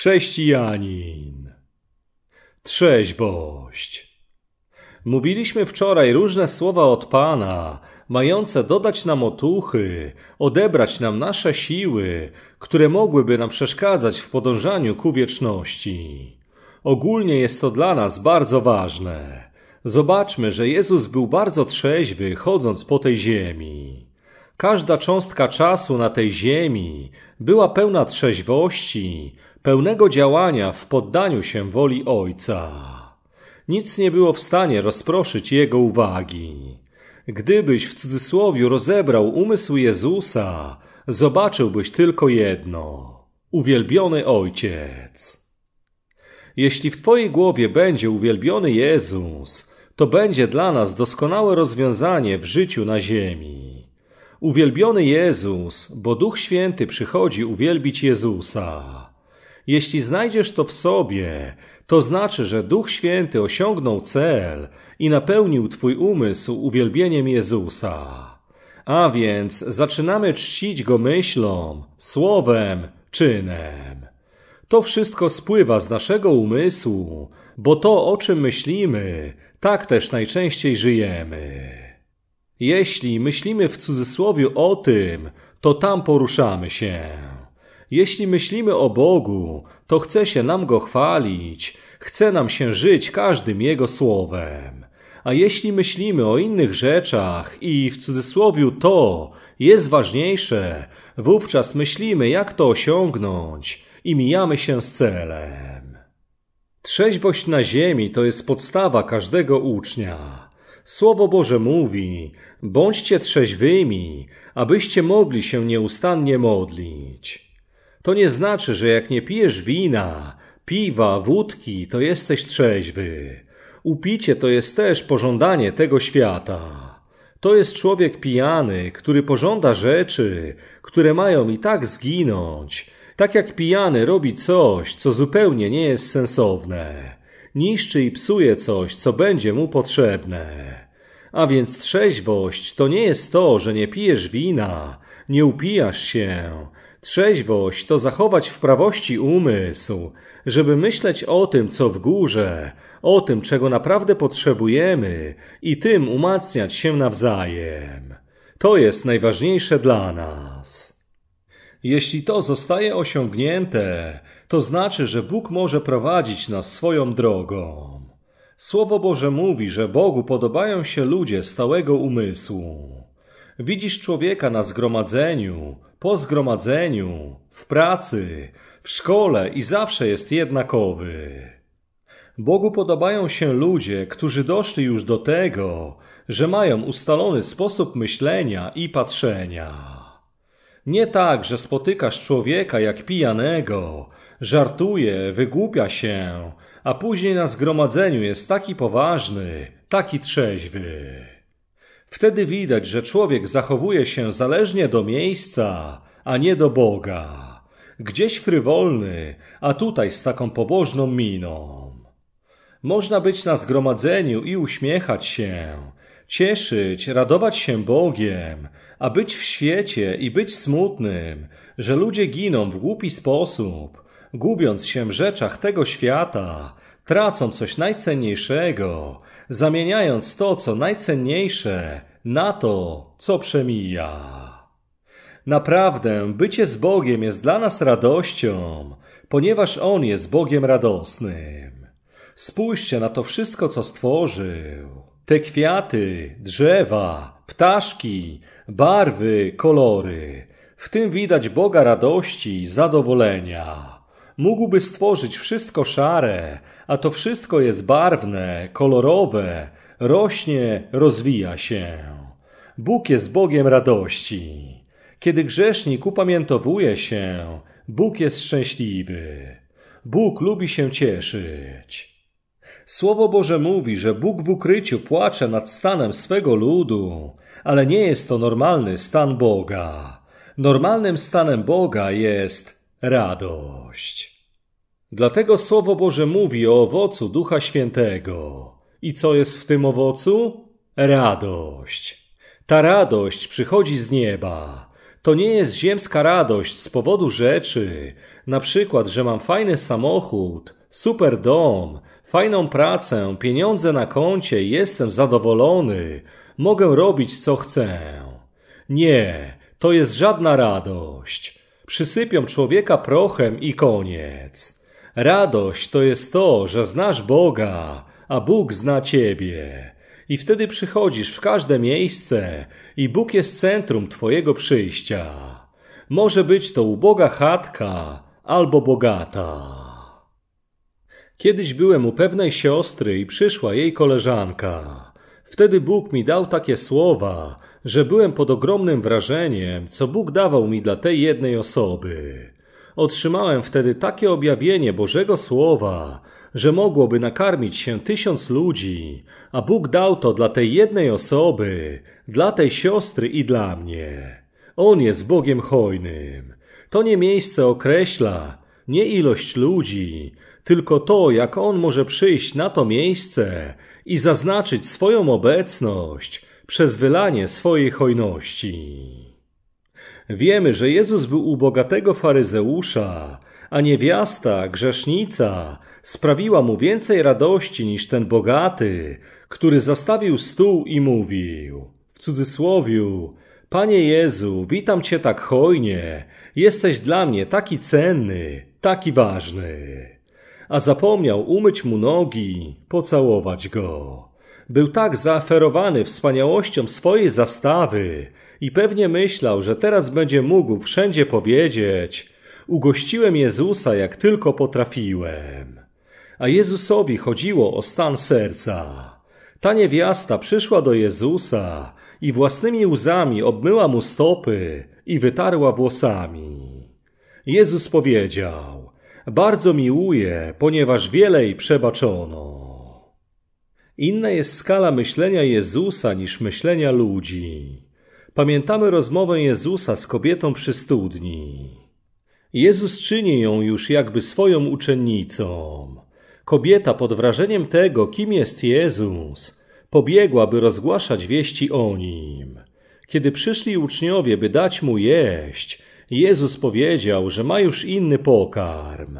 Chrześcijanin. Trzeźwość. Mówiliśmy wczoraj różne słowa od Pana, mające dodać nam otuchy, odebrać nam nasze siły, które mogłyby nam przeszkadzać w podążaniu ku wieczności. Ogólnie jest to dla nas bardzo ważne. Zobaczmy, że Jezus był bardzo trzeźwy, chodząc po tej ziemi. Każda cząstka czasu na tej ziemi była pełna trzeźwości, pełnego działania w poddaniu się woli Ojca. Nic nie było w stanie rozproszyć jego uwagi. Gdybyś w cudzysłowie rozebrał umysł Jezusa, zobaczyłbyś tylko jedno: uwielbiony Ojciec. Jeśli w Twojej głowie będzie uwielbiony Jezus, to będzie dla nas doskonałe rozwiązanie w życiu na ziemi. Uwielbiony Jezus, bo Duch Święty przychodzi uwielbić Jezusa. Jeśli znajdziesz to w sobie, to znaczy, że Duch Święty osiągnął cel i napełnił Twój umysł uwielbieniem Jezusa. A więc zaczynamy czcić Go myślą, słowem, czynem. To wszystko spływa z naszego umysłu, bo to, o czym myślimy, tak też najczęściej żyjemy. Jeśli myślimy w cudzysłowie o tym, to tam poruszamy się. Jeśli myślimy o Bogu, to chce się nam Go chwalić, chce nam się żyć każdym Jego słowem. A jeśli myślimy o innych rzeczach i w cudzysłowie to jest ważniejsze, wówczas myślimy, jak to osiągnąć i mijamy się z celem. Trzeźwość na ziemi to jest podstawa każdego ucznia. Słowo Boże mówi: bądźcie trzeźwymi, abyście mogli się nieustannie modlić. To nie znaczy, że jak nie pijesz wina, piwa, wódki, to jesteś trzeźwy. Upicie to jest też pożądanie tego świata. To jest człowiek pijany, który pożąda rzeczy, które mają i tak zginąć, tak jak pijany robi coś, co zupełnie nie jest sensowne. Niszczy i psuje coś, co będzie mu potrzebne. A więc trzeźwość to nie jest to, że nie pijesz wina, nie upijasz się, Trzeźwość to zachować w prawości umysł, żeby myśleć o tym, co w górze, o tym, czego naprawdę potrzebujemy i tym umacniać się nawzajem. To jest najważniejsze dla nas. Jeśli to zostaje osiągnięte, to znaczy, że Bóg może prowadzić nas swoją drogą. Słowo Boże mówi, że Bogu podobają się ludzie stałego umysłu. Widzisz człowieka na zgromadzeniu, po zgromadzeniu, w pracy, w szkole i zawsze jest jednakowy. Bogu podobają się ludzie, którzy doszli już do tego, że mają ustalony sposób myślenia i patrzenia. Nie tak, że spotykasz człowieka jak pijanego, żartuje, wygłupia się, a później na zgromadzeniu jest taki poważny, taki trzeźwy. Wtedy widać, że człowiek zachowuje się zależnie do miejsca, a nie do Boga. Gdzieś frywolny, a tutaj z taką pobożną miną. Można być na zgromadzeniu i uśmiechać się, cieszyć, radować się Bogiem, a być w świecie i być smutnym, że ludzie giną w głupi sposób, gubiąc się w rzeczach tego świata, tracą coś najcenniejszego zamieniając to, co najcenniejsze, na to, co przemija. Naprawdę, bycie z Bogiem jest dla nas radością, ponieważ On jest Bogiem radosnym. Spójrzcie na to wszystko, co stworzył. Te kwiaty, drzewa, ptaszki, barwy, kolory. W tym widać Boga radości, zadowolenia. Mógłby stworzyć wszystko szare, a to wszystko jest barwne, kolorowe, rośnie, rozwija się. Bóg jest Bogiem radości. Kiedy grzesznik upamiętowuje się, Bóg jest szczęśliwy. Bóg lubi się cieszyć. Słowo Boże mówi, że Bóg w ukryciu płacze nad stanem swego ludu, ale nie jest to normalny stan Boga. Normalnym stanem Boga jest radość. Dlatego Słowo Boże mówi o owocu Ducha Świętego. I co jest w tym owocu? Radość. Ta radość przychodzi z nieba. To nie jest ziemska radość z powodu rzeczy, na przykład, że mam fajny samochód, super dom, fajną pracę, pieniądze na koncie, jestem zadowolony, mogę robić co chcę. Nie, to jest żadna radość. Przysypią człowieka prochem i koniec. Radość to jest to, że znasz Boga, a Bóg zna Ciebie. I wtedy przychodzisz w każde miejsce i Bóg jest centrum Twojego przyjścia. Może być to uboga chatka albo bogata. Kiedyś byłem u pewnej siostry i przyszła jej koleżanka. Wtedy Bóg mi dał takie słowa, że byłem pod ogromnym wrażeniem, co Bóg dawał mi dla tej jednej osoby otrzymałem wtedy takie objawienie Bożego Słowa, że mogłoby nakarmić się tysiąc ludzi, a Bóg dał to dla tej jednej osoby, dla tej siostry i dla mnie. On jest Bogiem hojnym. To nie miejsce określa, nie ilość ludzi, tylko to, jak On może przyjść na to miejsce i zaznaczyć swoją obecność przez wylanie swojej hojności. Wiemy, że Jezus był u bogatego faryzeusza, a niewiasta, grzesznica, sprawiła mu więcej radości niż ten bogaty, który zastawił stół i mówił, w cudzysłowie, Panie Jezu, witam Cię tak hojnie, jesteś dla mnie taki cenny, taki ważny. A zapomniał umyć mu nogi, pocałować go. Był tak zaaferowany wspaniałością swojej zastawy, i pewnie myślał, że teraz będzie mógł wszędzie powiedzieć: Ugościłem Jezusa, jak tylko potrafiłem. A Jezusowi chodziło o stan serca. Ta niewiasta przyszła do Jezusa i własnymi łzami obmyła mu stopy i wytarła włosami. Jezus powiedział: Bardzo miłuję, ponieważ wiele jej przebaczono. Inna jest skala myślenia Jezusa niż myślenia ludzi pamiętamy rozmowę Jezusa z kobietą przy studni. Jezus czyni ją już jakby swoją uczennicą. Kobieta pod wrażeniem tego, kim jest Jezus, pobiegła, by rozgłaszać wieści o nim. Kiedy przyszli uczniowie, by dać mu jeść, Jezus powiedział, że ma już inny pokarm.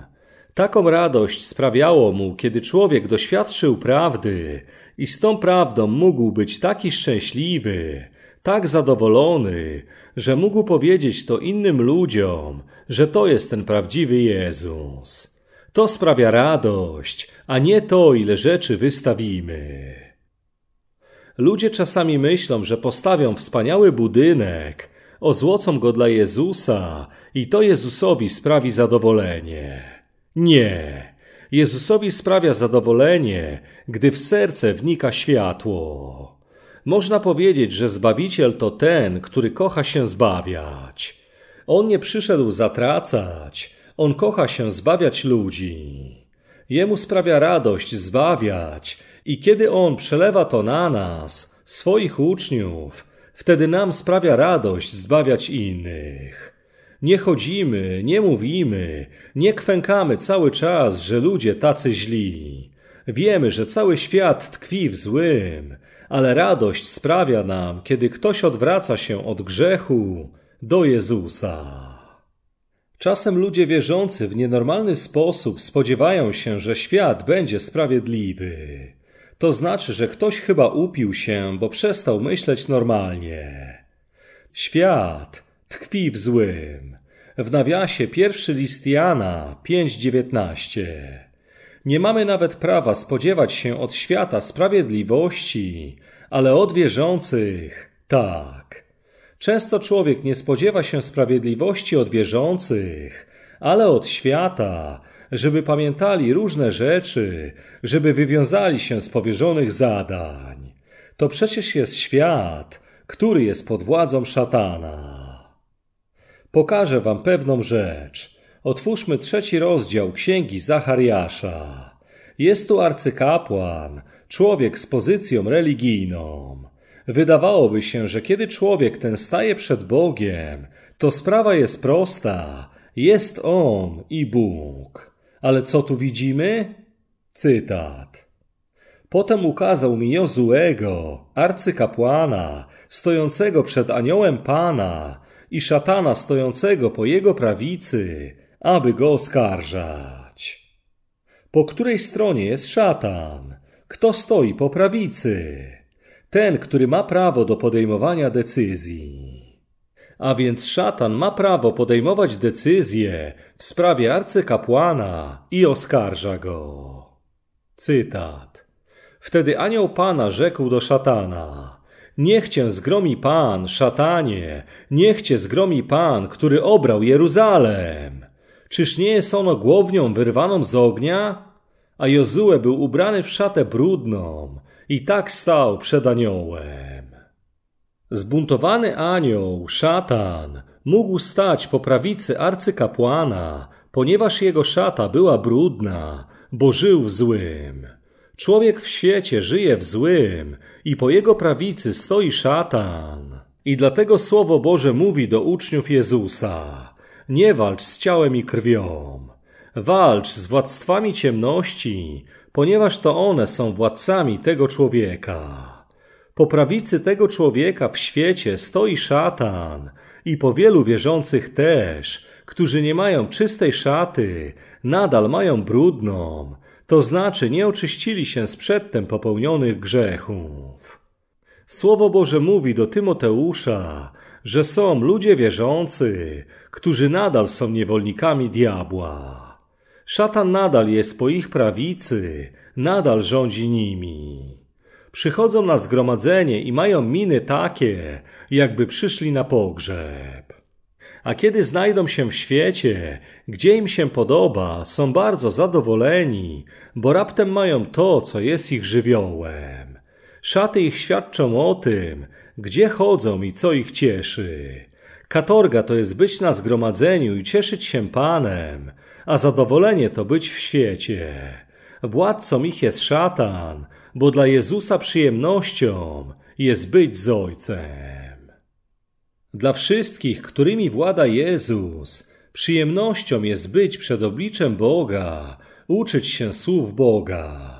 Taką radość sprawiało mu, kiedy człowiek doświadczył prawdy i z tą prawdą mógł być taki szczęśliwy, tak zadowolony, że mógł powiedzieć to innym ludziom, że to jest ten prawdziwy Jezus. To sprawia radość, a nie to, ile rzeczy wystawimy. Ludzie czasami myślą, że postawią wspaniały budynek, ozłocą go dla Jezusa i to Jezusowi sprawi zadowolenie. Nie. Jezusowi sprawia zadowolenie, gdy w serce wnika światło. Można powiedzieć, że Zbawiciel to ten, który kocha się zbawiać. On nie przyszedł zatracać, on kocha się zbawiać ludzi. Jemu sprawia radość zbawiać i kiedy on przelewa to na nas, swoich uczniów, wtedy nam sprawia radość zbawiać innych. Nie chodzimy, nie mówimy, nie kwękamy cały czas, że ludzie tacy źli. Wiemy, że cały świat tkwi w złym, ale radość sprawia nam, kiedy ktoś odwraca się od grzechu do Jezusa. Czasem ludzie wierzący w nienormalny sposób spodziewają się, że świat będzie sprawiedliwy. To znaczy, że ktoś chyba upił się, bo przestał myśleć normalnie. Świat tkwi w złym. W nawiasie pierwszy list Jana 5:19. Nie mamy nawet prawa spodziewać się od świata sprawiedliwości, ale od wierzących tak. Często człowiek nie spodziewa się sprawiedliwości od wierzących, ale od świata, żeby pamiętali różne rzeczy, żeby wywiązali się z powierzonych zadań. To przecież jest świat, który jest pod władzą szatana. Pokażę wam pewną rzecz – Otwórzmy trzeci rozdział Księgi Zachariasza. Jest tu arcykapłan, człowiek z pozycją religijną. Wydawałoby się, że kiedy człowiek ten staje przed Bogiem, to sprawa jest prosta. Jest On i Bóg. Ale co tu widzimy? Cytat. Potem ukazał mi Jozuego, arcykapłana, stojącego przed aniołem Pana i szatana stojącego po jego prawicy, aby go oskarżać. Po której stronie jest szatan? Kto stoi po prawicy? Ten, który ma prawo do podejmowania decyzji. A więc szatan ma prawo podejmować decyzje w sprawie arcykapłana i oskarża go. Cytat. Wtedy anioł Pana rzekł do szatana: Niech cię zgromi Pan, szatanie, niech cię zgromi Pan, który obrał Jeruzalem. Czyż nie jest ono głownią wyrwaną z ognia? A Jozue był ubrany w szatę brudną i tak stał przed aniołem. Zbuntowany anioł, szatan, mógł stać po prawicy arcykapłana, ponieważ jego szata była brudna, bo żył w złym. Człowiek w świecie żyje w złym i po jego prawicy stoi szatan. I dlatego Słowo Boże mówi do uczniów Jezusa: nie walcz z ciałem i krwią. Walcz z władztwami ciemności, ponieważ to one są władcami tego człowieka. Po prawicy tego człowieka w świecie stoi szatan i po wielu wierzących też, którzy nie mają czystej szaty, nadal mają brudną, to znaczy nie oczyścili się z przedtem popełnionych grzechów. Słowo Boże mówi do Tymoteusza, że są ludzie wierzący, którzy nadal są niewolnikami diabła. Szatan nadal jest po ich prawicy, nadal rządzi nimi. Przychodzą na zgromadzenie i mają miny takie, jakby przyszli na pogrzeb. A kiedy znajdą się w świecie, gdzie im się podoba, są bardzo zadowoleni, bo raptem mają to, co jest ich żywiołem. Szaty ich świadczą o tym, gdzie chodzą i co ich cieszy. Katorga to jest być na zgromadzeniu i cieszyć się Panem, a zadowolenie to być w świecie. Władcą ich jest szatan, bo dla Jezusa przyjemnością jest być z Ojcem. Dla wszystkich, którymi włada Jezus, przyjemnością jest być przed obliczem Boga, uczyć się słów Boga.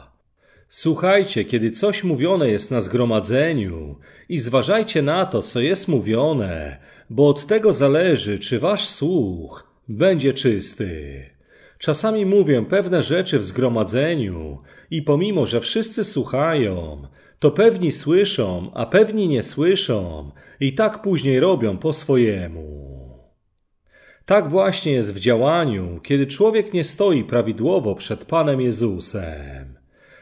Słuchajcie, kiedy coś mówione jest na zgromadzeniu i zważajcie na to, co jest mówione, bo od tego zależy, czy wasz słuch będzie czysty. Czasami mówię pewne rzeczy w zgromadzeniu i pomimo, że wszyscy słuchają, to pewni słyszą, a pewni nie słyszą i tak później robią po swojemu. Tak właśnie jest w działaniu, kiedy człowiek nie stoi prawidłowo przed Panem Jezusem.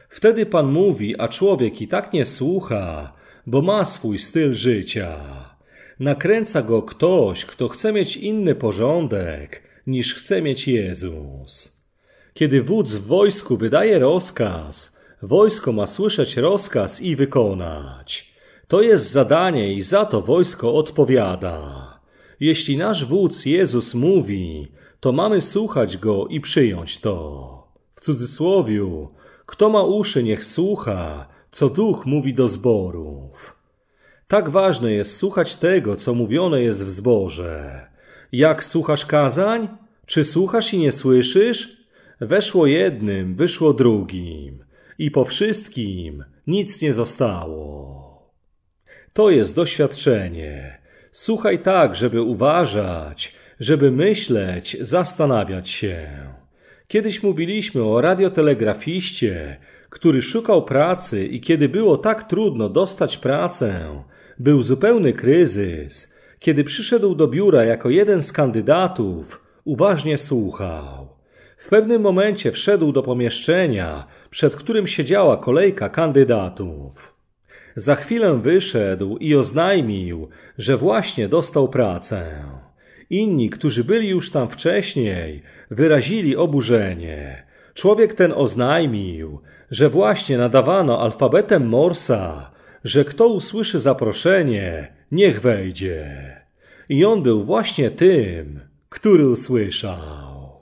Wtedy Pan mówi, a człowiek i tak nie słucha, bo ma swój styl życia. Nakręca go ktoś, kto chce mieć inny porządek niż chce mieć Jezus. Kiedy wódz w wojsku wydaje rozkaz, wojsko ma słyszeć rozkaz i wykonać. To jest zadanie i za to wojsko odpowiada. Jeśli nasz wódz Jezus mówi, to mamy słuchać go i przyjąć to. W cudzysłowie, kto ma uszy, niech słucha, co duch mówi do zborów. Tak ważne jest słuchać tego, co mówione jest w zborze. Jak słuchasz kazań? Czy słuchasz i nie słyszysz? Weszło jednym, wyszło drugim. I po wszystkim nic nie zostało. To jest doświadczenie. Słuchaj tak, żeby uważać, żeby myśleć, zastanawiać się. Kiedyś mówiliśmy o radiotelegrafiście, który szukał pracy i kiedy było tak trudno dostać pracę, był zupełny kryzys. Kiedy przyszedł do biura jako jeden z kandydatów, uważnie słuchał. W pewnym momencie wszedł do pomieszczenia, przed którym siedziała kolejka kandydatów. Za chwilę wyszedł i oznajmił, że właśnie dostał pracę. Inni, którzy byli już tam wcześniej, wyrazili oburzenie. Człowiek ten oznajmił, że właśnie nadawano alfabetem Morsa, że kto usłyszy zaproszenie, niech wejdzie. I on był właśnie tym, który usłyszał.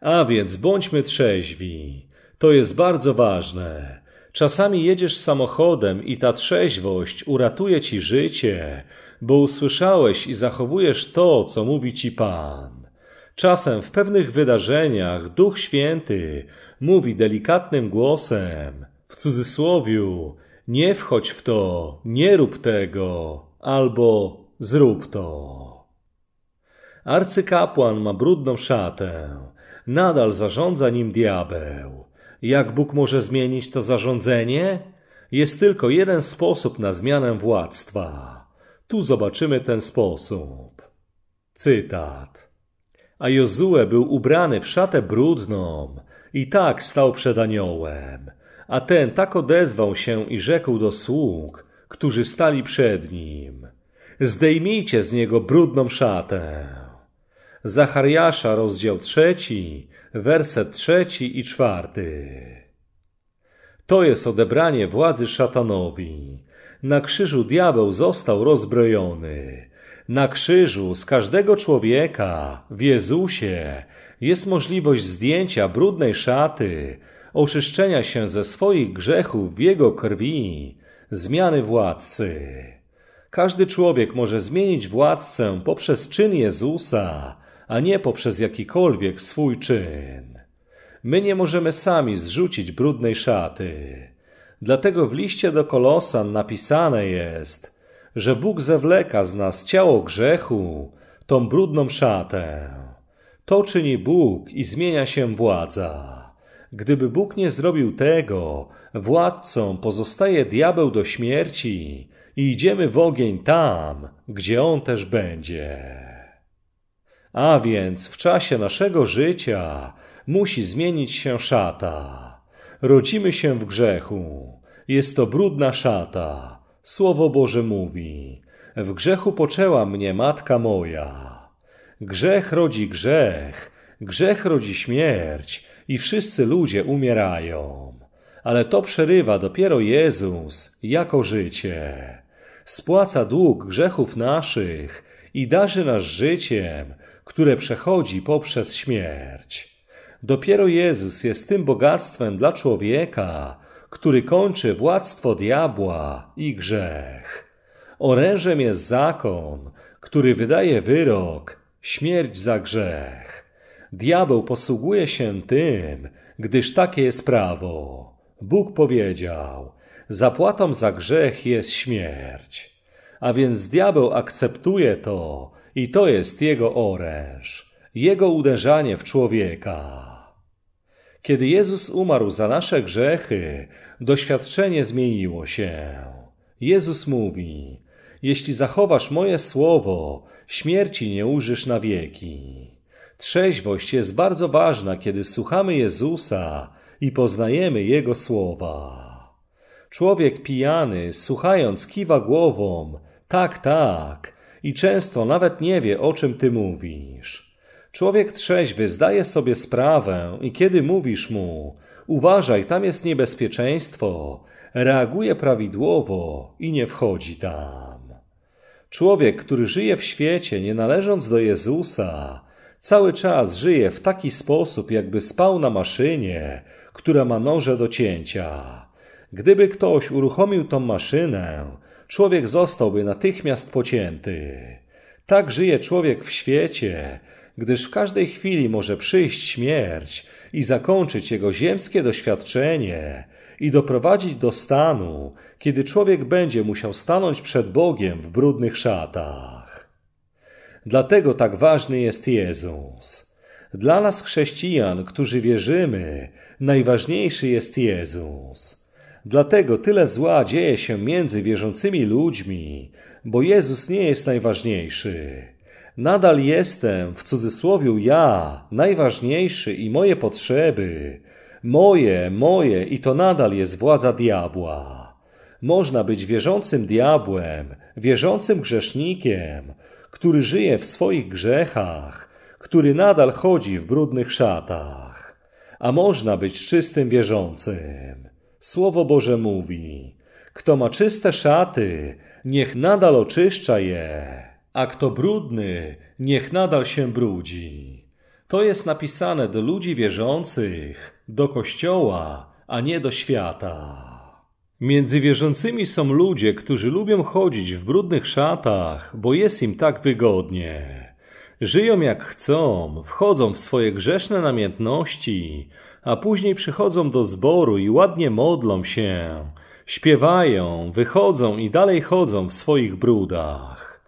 A więc bądźmy trzeźwi. To jest bardzo ważne. Czasami jedziesz samochodem i ta trzeźwość uratuje ci życie, bo usłyszałeś i zachowujesz to, co mówi ci Pan. Czasem w pewnych wydarzeniach Duch Święty mówi delikatnym głosem, w cudzysłowiu, nie wchodź w to, nie rób tego, albo zrób to. Arcykapłan ma brudną szatę, nadal zarządza nim diabeł jak Bóg może zmienić to zarządzenie? Jest tylko jeden sposób na zmianę władztwa. Tu zobaczymy ten sposób. Cytat. A Jozue był ubrany w szatę brudną i tak stał przed aniołem. A ten tak odezwał się i rzekł do sług, którzy stali przed nim. Zdejmijcie z niego brudną szatę. Zachariasza, rozdział trzeci, werset trzeci i czwarty. To jest odebranie władzy szatanowi. Na krzyżu diabeł został rozbrojony. Na krzyżu z każdego człowieka w Jezusie jest możliwość zdjęcia brudnej szaty, oczyszczenia się ze swoich grzechów w Jego krwi, zmiany władcy. Każdy człowiek może zmienić władcę poprzez czyn Jezusa, a nie poprzez jakikolwiek swój czyn. My nie możemy sami zrzucić brudnej szaty. Dlatego w liście do Kolosan napisane jest, że Bóg zewleka z nas ciało grzechu, tą brudną szatę. To czyni Bóg i zmienia się władza. Gdyby Bóg nie zrobił tego, władcą pozostaje diabeł do śmierci i idziemy w ogień tam, gdzie on też będzie. A więc w czasie naszego życia musi zmienić się szata. Rodzimy się w grzechu. Jest to brudna szata. Słowo Boże mówi: W grzechu poczęła mnie matka moja. Grzech rodzi grzech, grzech rodzi śmierć i wszyscy ludzie umierają. Ale to przerywa dopiero Jezus jako życie. Spłaca dług grzechów naszych i darzy nas życiem, które przechodzi poprzez śmierć. Dopiero Jezus jest tym bogactwem dla człowieka, który kończy władztwo diabła i grzech. Orężem jest zakon, który wydaje wyrok, śmierć za grzech. Diabeł posługuje się tym, gdyż takie jest prawo. Bóg powiedział: Zapłatą za grzech jest śmierć. A więc diabeł akceptuje to, i to jest jego oręż, jego uderzanie w człowieka. Kiedy Jezus umarł za nasze grzechy, doświadczenie zmieniło się. Jezus mówi: Jeśli zachowasz moje słowo, śmierci nie użysz na wieki. Trzeźwość jest bardzo ważna, kiedy słuchamy Jezusa i poznajemy Jego słowa. Człowiek pijany, słuchając, kiwa głową: Tak, tak, i często nawet nie wie, o czym ty mówisz. Człowiek trzeźwy zdaje sobie sprawę i kiedy mówisz mu, uważaj, tam jest niebezpieczeństwo, reaguje prawidłowo i nie wchodzi tam. Człowiek, który żyje w świecie, nie należąc do Jezusa, cały czas żyje w taki sposób, jakby spał na maszynie, która ma noże do cięcia. Gdyby ktoś uruchomił tą maszynę, człowiek zostałby natychmiast pocięty. Tak żyje człowiek w świecie, gdyż w każdej chwili może przyjść śmierć i zakończyć jego ziemskie doświadczenie i doprowadzić do stanu, kiedy człowiek będzie musiał stanąć przed Bogiem w brudnych szatach. Dlatego tak ważny jest Jezus. Dla nas chrześcijan, którzy wierzymy, najważniejszy jest Jezus. Dlatego tyle zła dzieje się między wierzącymi ludźmi, bo Jezus nie jest najważniejszy. Nadal jestem, w cudzysłowie, ja, najważniejszy i moje potrzeby. Moje, moje i to nadal jest władza diabła. Można być wierzącym diabłem, wierzącym grzesznikiem, który żyje w swoich grzechach, który nadal chodzi w brudnych szatach. A można być czystym wierzącym. Słowo Boże mówi: Kto ma czyste szaty, niech nadal oczyszcza je, a kto brudny, niech nadal się brudzi. To jest napisane do ludzi wierzących, do kościoła, a nie do świata. Między wierzącymi są ludzie, którzy lubią chodzić w brudnych szatach, bo jest im tak wygodnie. Żyją jak chcą, wchodzą w swoje grzeszne namiętności, a później przychodzą do zboru i ładnie modlą się, śpiewają, wychodzą i dalej chodzą w swoich brudach.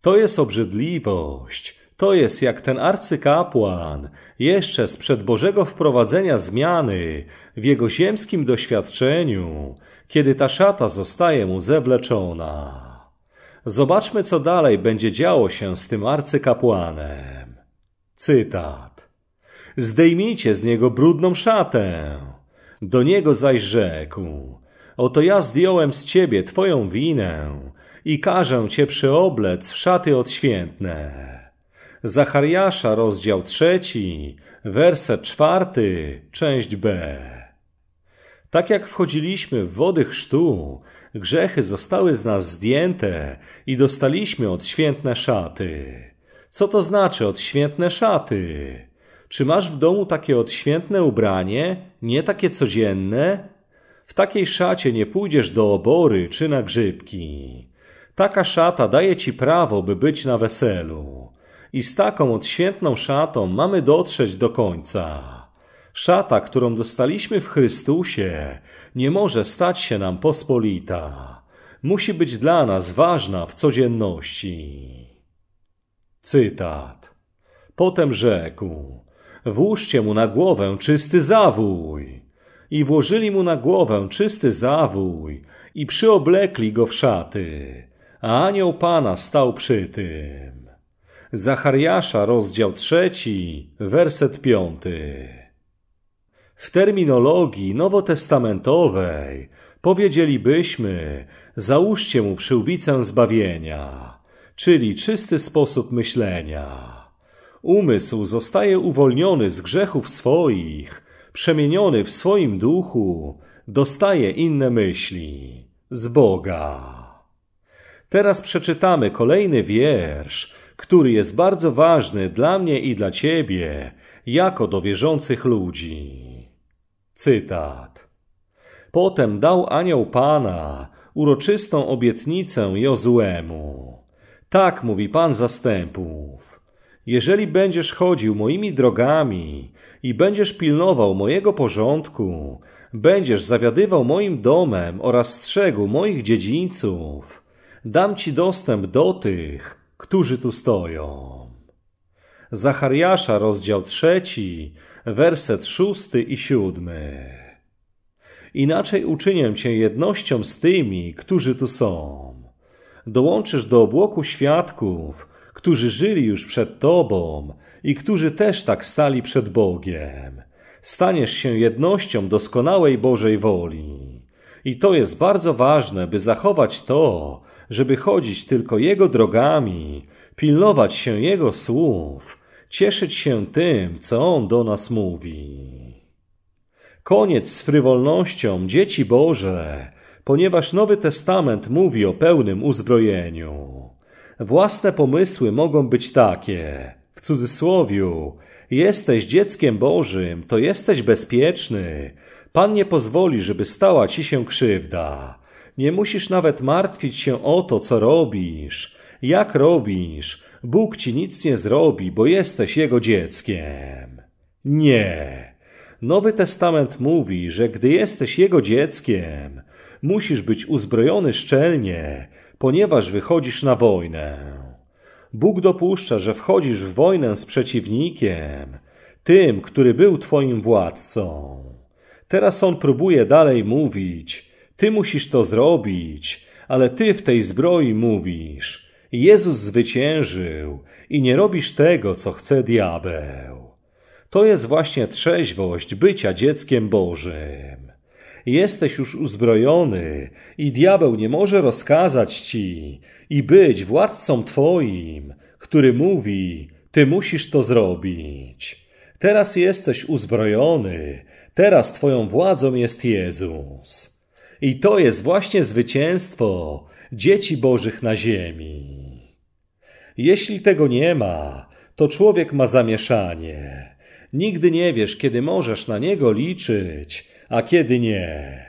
To jest obrzydliwość. To jest jak ten arcykapłan, jeszcze sprzed Bożego wprowadzenia zmiany w jego ziemskim doświadczeniu, kiedy ta szata zostaje mu zewleczona. Zobaczmy, co dalej będzie działo się z tym arcykapłanem. Cytat zdejmijcie z niego brudną szatę. Do niego zaś rzekł, oto ja zdjąłem z ciebie twoją winę i każę cię przyoblec w szaty odświętne. Zachariasza, rozdział trzeci, werset czwarty, część B. Tak jak wchodziliśmy w wody chrztu, grzechy zostały z nas zdjęte i dostaliśmy odświętne szaty. Co to znaczy odświętne szaty? Czy masz w domu takie odświętne ubranie, nie takie codzienne? W takiej szacie nie pójdziesz do obory czy na grzybki. Taka szata daje ci prawo, by być na weselu. I z taką odświętną szatą mamy dotrzeć do końca. Szata, którą dostaliśmy w Chrystusie, nie może stać się nam pospolita. Musi być dla nas ważna w codzienności. Cytat. Potem rzekł: Włóżcie mu na głowę czysty zawój. I włożyli mu na głowę czysty zawój i przyoblekli go w szaty. A anioł Pana stał przy tym. Zachariasza, rozdział trzeci, werset piąty. W terminologii nowotestamentowej powiedzielibyśmy załóżcie mu przyłbicę zbawienia, czyli czysty sposób myślenia. Umysł zostaje uwolniony z grzechów swoich, przemieniony w swoim duchu, dostaje inne myśli z Boga. Teraz przeczytamy kolejny wiersz, który jest bardzo ważny dla mnie i dla ciebie, jako do wierzących ludzi. Cytat. Potem dał anioł Pana uroczystą obietnicę Jozuemu. Tak mówi Pan zastępów. Jeżeli będziesz chodził moimi drogami i będziesz pilnował mojego porządku, będziesz zawiadywał moim domem oraz strzegł moich dziedzińców, dam ci dostęp do tych, którzy tu stoją. Zachariasza, rozdział trzeci, werset szósty i siódmy. Inaczej uczynię cię jednością z tymi, którzy tu są. Dołączysz do obłoku świadków, którzy żyli już przed Tobą i którzy też tak stali przed Bogiem. Staniesz się jednością doskonałej Bożej woli. I to jest bardzo ważne, by zachować to, żeby chodzić tylko Jego drogami, pilnować się Jego słów, cieszyć się tym, co On do nas mówi. Koniec z frywolnością, dzieci Boże, ponieważ Nowy Testament mówi o pełnym uzbrojeniu. Własne pomysły mogą być takie, w cudzysłowiu, jesteś dzieckiem Bożym, to jesteś bezpieczny. Pan nie pozwoli, żeby stała ci się krzywda. Nie musisz nawet martwić się o to, co robisz, jak robisz. Bóg ci nic nie zrobi, bo jesteś Jego dzieckiem. Nie. Nowy Testament mówi, że gdy jesteś Jego dzieckiem, musisz być uzbrojony szczelnie, ponieważ wychodzisz na wojnę. Bóg dopuszcza, że wchodzisz w wojnę z przeciwnikiem, tym, który był twoim władcą. Teraz on próbuje dalej mówić: Ty musisz to zrobić, ale ty w tej zbroi mówisz: Jezus zwyciężył i nie robisz tego, co chce diabeł. To jest właśnie trzeźwość bycia dzieckiem Bożym. Jesteś już uzbrojony i diabeł nie może rozkazać ci i być władcą twoim, który mówi, ty musisz to zrobić. Teraz jesteś uzbrojony, teraz twoją władzą jest Jezus. I to jest właśnie zwycięstwo dzieci Bożych na ziemi. Jeśli tego nie ma, to człowiek ma zamieszanie. Nigdy nie wiesz, kiedy możesz na niego liczyć a kiedy nie.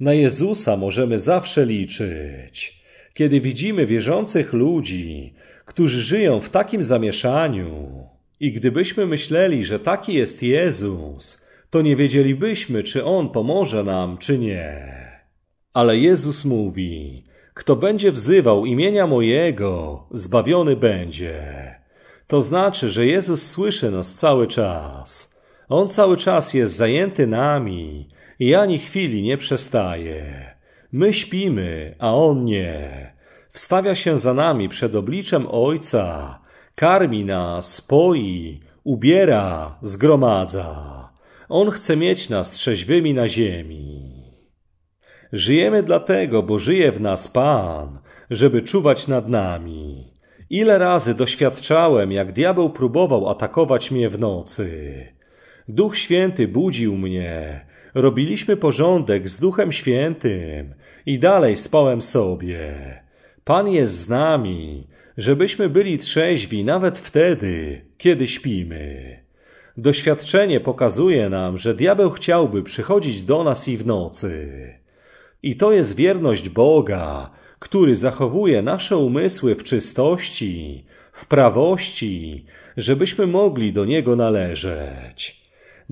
Na Jezusa możemy zawsze liczyć. Kiedy widzimy wierzących ludzi, którzy żyją w takim zamieszaniu, i gdybyśmy myśleli, że taki jest Jezus, to nie wiedzielibyśmy, czy On pomoże nam, czy nie. Ale Jezus mówi, kto będzie wzywał imienia mojego, zbawiony będzie. To znaczy, że Jezus słyszy nas cały czas. On cały czas jest zajęty nami i ani chwili nie przestaje. My śpimy, a On nie. Wstawia się za nami przed obliczem Ojca, karmi nas, poi, ubiera, zgromadza. On chce mieć nas trzeźwymi na ziemi. Żyjemy dlatego, bo żyje w nas Pan, żeby czuwać nad nami. Ile razy doświadczałem, jak diabeł próbował atakować mnie w nocy. Duch Święty budził mnie, robiliśmy porządek z Duchem Świętym i dalej spałem sobie. Pan jest z nami, żebyśmy byli trzeźwi nawet wtedy, kiedy śpimy. Doświadczenie pokazuje nam, że diabeł chciałby przychodzić do nas i w nocy. I to jest wierność Boga, który zachowuje nasze umysły w czystości, w prawości, żebyśmy mogli do Niego należeć.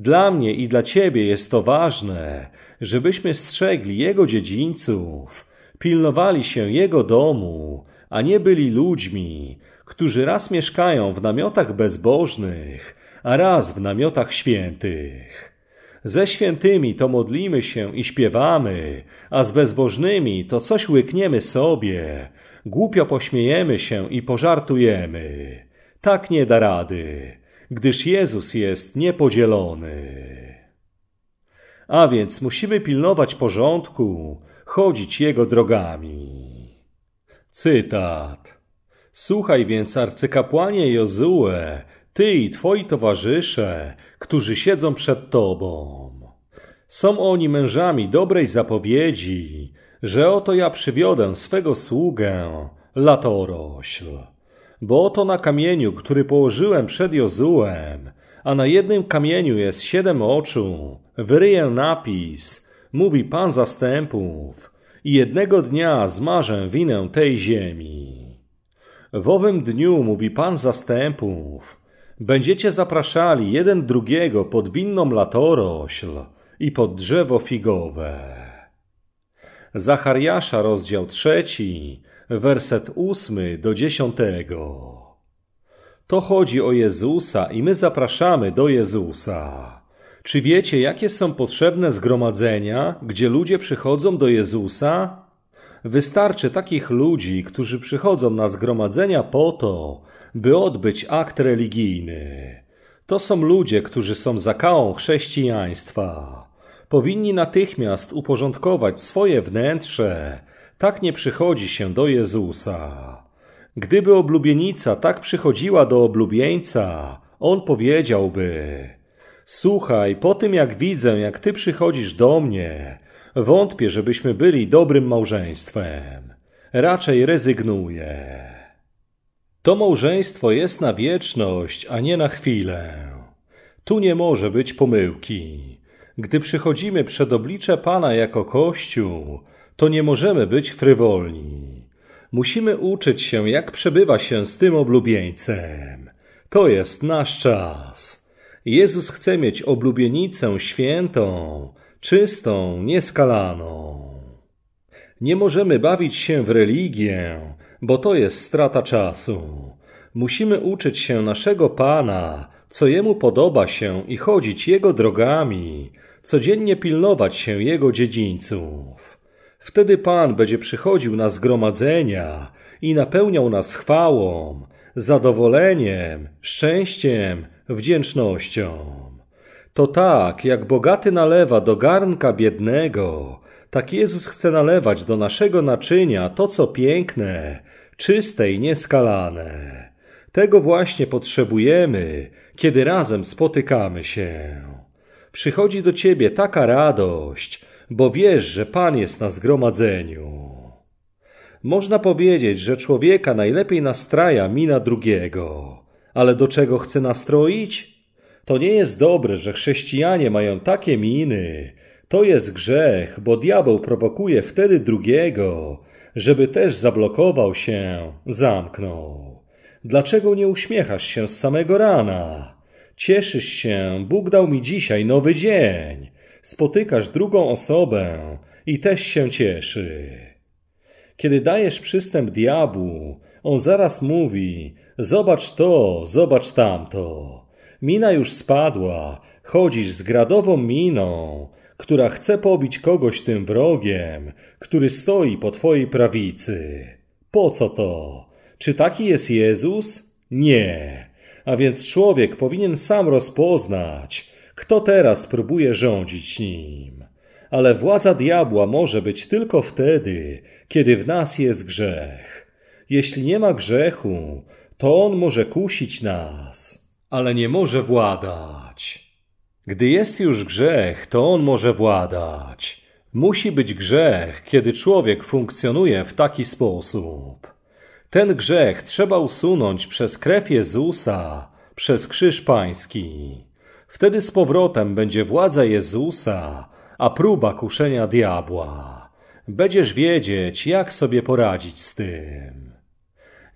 Dla mnie i dla Ciebie jest to ważne, żebyśmy strzegli Jego dziedzińców, pilnowali się Jego domu, a nie byli ludźmi, którzy raz mieszkają w namiotach bezbożnych, a raz w namiotach świętych. Ze świętymi to modlimy się i śpiewamy, a z bezbożnymi to coś łykniemy sobie, głupio pośmiejemy się i pożartujemy. Tak nie da rady gdyż Jezus jest niepodzielony. A więc musimy pilnować porządku, chodzić Jego drogami. Cytat. Słuchaj więc, arcykapłanie Jozue, ty i twoi towarzysze, którzy siedzą przed tobą. Są oni mężami dobrej zapowiedzi, że oto ja przywiodę swego sługę, latorośl. Bo oto na kamieniu, który położyłem przed Jozułem, a na jednym kamieniu jest siedem oczu, wyryję napis, mówi Pan zastępów, i jednego dnia zmarzę winę tej ziemi. W owym dniu, mówi Pan zastępów, będziecie zapraszali jeden drugiego pod winną latorośl i pod drzewo figowe. Zachariasza, rozdział trzeci, werset ósmy do dziesiątego. To chodzi o Jezusa i my zapraszamy do Jezusa. Czy wiecie, jakie są potrzebne zgromadzenia, gdzie ludzie przychodzą do Jezusa? Wystarczy takich ludzi, którzy przychodzą na zgromadzenia po to, by odbyć akt religijny. To są ludzie, którzy są zakałą chrześcijaństwa. Powinni natychmiast uporządkować swoje wnętrze tak nie przychodzi się do Jezusa. Gdyby oblubienica tak przychodziła do oblubieńca, on powiedziałby: Słuchaj, po tym jak widzę, jak ty przychodzisz do mnie, wątpię, żebyśmy byli dobrym małżeństwem. Raczej rezygnuję. To małżeństwo jest na wieczność, a nie na chwilę. Tu nie może być pomyłki. Gdy przychodzimy przed oblicze Pana jako Kościół, to nie możemy być frywolni. Musimy uczyć się, jak przebywa się z tym oblubieńcem. To jest nasz czas. Jezus chce mieć oblubienicę świętą, czystą, nieskalaną. Nie możemy bawić się w religię, bo to jest strata czasu. Musimy uczyć się naszego Pana, co Jemu podoba się i chodzić Jego drogami, codziennie pilnować się Jego dziedzińców. Wtedy Pan będzie przychodził na zgromadzenia i napełniał nas chwałą, zadowoleniem, szczęściem, wdzięcznością. To tak, jak bogaty nalewa do garnka biednego, tak Jezus chce nalewać do naszego naczynia to, co piękne, czyste i nieskalane. Tego właśnie potrzebujemy, kiedy razem spotykamy się. Przychodzi do Ciebie taka radość, bo wiesz, że Pan jest na zgromadzeniu. Można powiedzieć, że człowieka najlepiej nastraja mina drugiego, ale do czego chce nastroić? To nie jest dobre, że chrześcijanie mają takie miny. To jest grzech, bo diabeł prowokuje wtedy drugiego, żeby też zablokował się, zamknął. Dlaczego nie uśmiechasz się z samego rana? Cieszysz się, Bóg dał mi dzisiaj nowy dzień spotykasz drugą osobę i też się cieszy. Kiedy dajesz przystęp diabłu, on zaraz mówi: Zobacz to, zobacz tamto. Mina już spadła, chodzisz z gradową miną, która chce pobić kogoś tym wrogiem, który stoi po twojej prawicy. Po co to? Czy taki jest Jezus? Nie. A więc człowiek powinien sam rozpoznać, kto teraz próbuje rządzić nim? Ale władza diabła może być tylko wtedy, kiedy w nas jest grzech. Jeśli nie ma grzechu, to on może kusić nas, ale nie może władać. Gdy jest już grzech, to on może władać. Musi być grzech, kiedy człowiek funkcjonuje w taki sposób. Ten grzech trzeba usunąć przez krew Jezusa, przez krzyż Pański. Wtedy z powrotem będzie władza Jezusa, a próba kuszenia diabła. Będziesz wiedzieć, jak sobie poradzić z tym.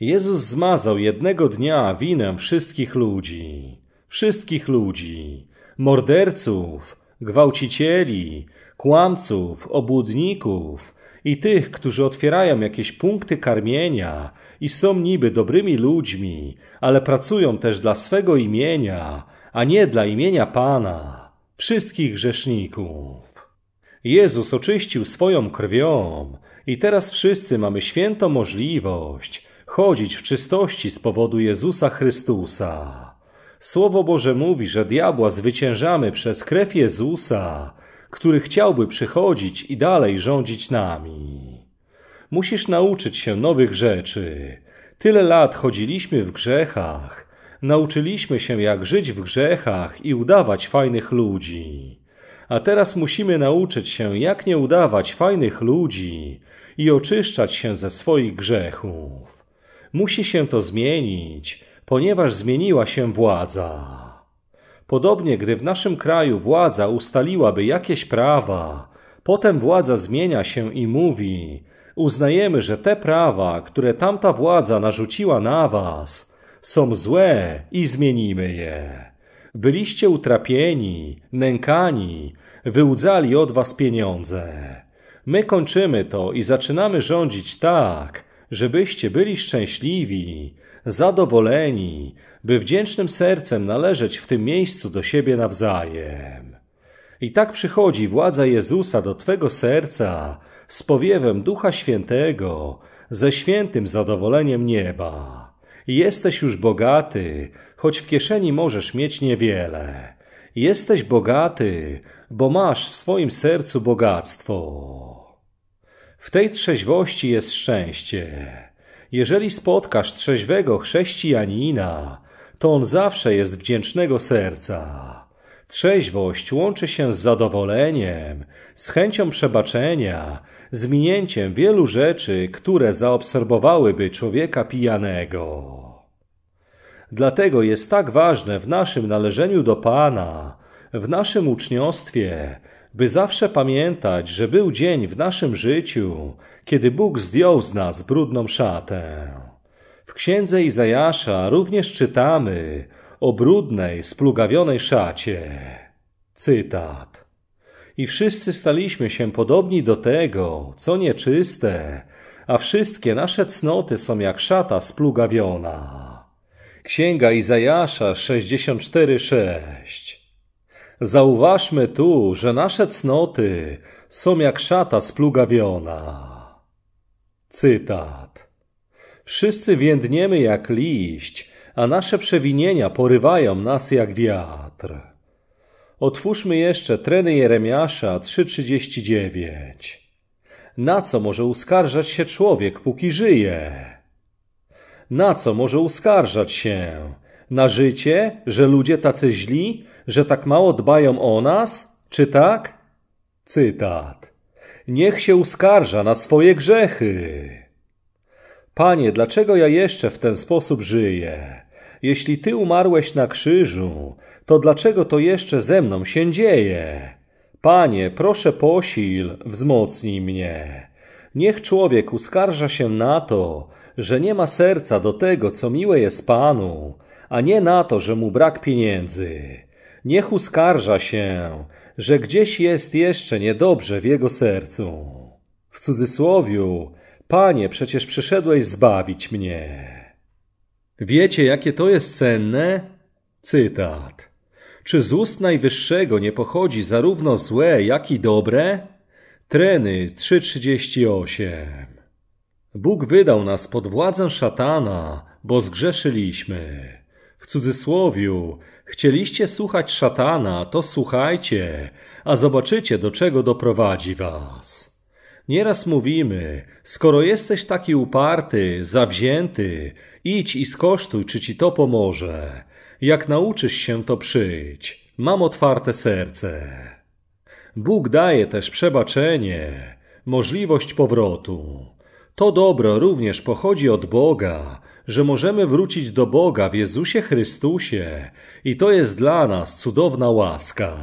Jezus zmazał jednego dnia winem wszystkich ludzi, wszystkich ludzi, morderców, gwałcicieli, kłamców, obłudników i tych, którzy otwierają jakieś punkty karmienia i są niby dobrymi ludźmi, ale pracują też dla swego imienia, a nie dla imienia Pana wszystkich grzeszników. Jezus oczyścił swoją krwią i teraz wszyscy mamy świętą możliwość chodzić w czystości z powodu Jezusa Chrystusa. Słowo Boże mówi, że diabła zwyciężamy przez krew Jezusa, który chciałby przychodzić i dalej rządzić nami. Musisz nauczyć się nowych rzeczy. Tyle lat chodziliśmy w grzechach, Nauczyliśmy się, jak żyć w grzechach i udawać fajnych ludzi. A teraz musimy nauczyć się, jak nie udawać fajnych ludzi i oczyszczać się ze swoich grzechów. Musi się to zmienić, ponieważ zmieniła się władza. Podobnie, gdy w naszym kraju władza ustaliłaby jakieś prawa, potem władza zmienia się i mówi: Uznajemy, że te prawa, które tamta władza narzuciła na was, są złe i zmienimy je. Byliście utrapieni, nękani, wyłudzali od was pieniądze. My kończymy to i zaczynamy rządzić tak, żebyście byli szczęśliwi, zadowoleni, by wdzięcznym sercem należeć w tym miejscu do siebie nawzajem. I tak przychodzi władza Jezusa do Twego serca z powiewem Ducha Świętego, ze świętym zadowoleniem nieba. Jesteś już bogaty, choć w kieszeni możesz mieć niewiele. Jesteś bogaty, bo masz w swoim sercu bogactwo. W tej trzeźwości jest szczęście. Jeżeli spotkasz trzeźwego chrześcijanina, to on zawsze jest wdzięcznego serca. Trzeźwość łączy się z zadowoleniem, z chęcią przebaczenia z minięciem wielu rzeczy, które zaobserwowałyby człowieka pijanego. Dlatego jest tak ważne w naszym należeniu do Pana, w naszym uczniostwie, by zawsze pamiętać, że był dzień w naszym życiu, kiedy Bóg zdjął z nas brudną szatę. W księdze Izajasza również czytamy o brudnej, splugawionej szacie. Cytat i wszyscy staliśmy się podobni do tego, co nieczyste, a wszystkie nasze cnoty są jak szata splugawiona. Księga Izajasza 64:6. Zauważmy tu, że nasze cnoty są jak szata splugawiona. Cytat. Wszyscy więdniemy jak liść, a nasze przewinienia porywają nas jak wiatr. Otwórzmy jeszcze treny Jeremiasza 3:39. Na co może uskarżać się człowiek, póki żyje? Na co może uskarżać się? Na życie, że ludzie tacy źli, że tak mało dbają o nas? Czy tak? Cytat. Niech się uskarża na swoje grzechy. Panie, dlaczego ja jeszcze w ten sposób żyję? Jeśli Ty umarłeś na krzyżu, to dlaczego to jeszcze ze mną się dzieje? Panie, proszę posil, wzmocnij mnie. Niech człowiek uskarża się na to, że nie ma serca do tego, co miłe jest Panu, a nie na to, że mu brak pieniędzy. Niech uskarża się, że gdzieś jest jeszcze niedobrze w jego sercu. W cudzysłowiu, Panie, przecież przyszedłeś zbawić mnie. Wiecie, jakie to jest cenne? Cytat. Czy z ust Najwyższego nie pochodzi zarówno złe, jak i dobre? Treny 3:38 Bóg wydał nas pod władzę szatana, bo zgrzeszyliśmy. W cudzysłowiu, chcieliście słuchać szatana, to słuchajcie, a zobaczycie, do czego doprowadzi was. Nieraz mówimy, skoro jesteś taki uparty, zawzięty, idź i skosztuj, czy ci to pomoże. Jak nauczysz się, to przyć, Mam otwarte serce. Bóg daje też przebaczenie, możliwość powrotu. To dobro również pochodzi od Boga, że możemy wrócić do Boga w Jezusie Chrystusie i to jest dla nas cudowna łaska.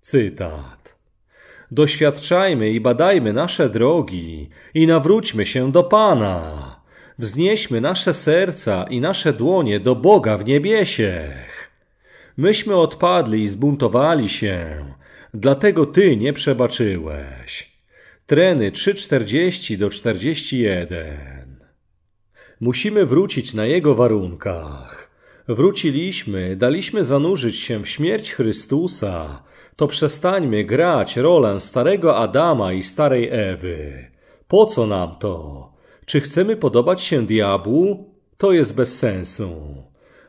Cytat. Doświadczajmy i badajmy nasze drogi i nawróćmy się do Pana wznieśmy nasze serca i nasze dłonie do Boga w niebiesiech. Myśmy odpadli i zbuntowali się, dlatego Ty nie przebaczyłeś. Treny 3,40 do 41. Musimy wrócić na Jego warunkach. Wróciliśmy, daliśmy zanurzyć się w śmierć Chrystusa, to przestańmy grać rolę starego Adama i starej Ewy. Po co nam to? Czy chcemy podobać się diabłu? To jest bez sensu.